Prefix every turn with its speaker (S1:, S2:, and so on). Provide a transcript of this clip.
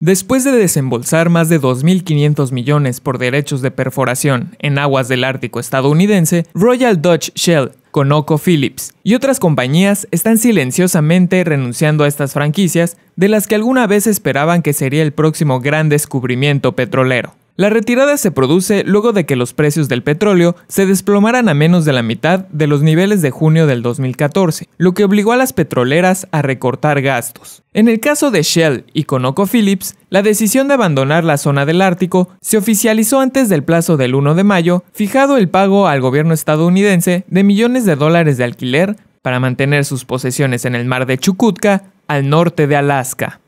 S1: Después de desembolsar más de 2.500 millones por derechos de perforación en aguas del Ártico estadounidense, Royal Dutch Shell, Conoco Phillips y otras compañías están silenciosamente renunciando a estas franquicias de las que alguna vez esperaban que sería el próximo gran descubrimiento petrolero. La retirada se produce luego de que los precios del petróleo se desplomaran a menos de la mitad de los niveles de junio del 2014, lo que obligó a las petroleras a recortar gastos. En el caso de Shell y ConocoPhillips, la decisión de abandonar la zona del Ártico se oficializó antes del plazo del 1 de mayo, fijado el pago al gobierno estadounidense de millones de dólares de alquiler para mantener sus posesiones en el mar de Chukutka, al norte de Alaska.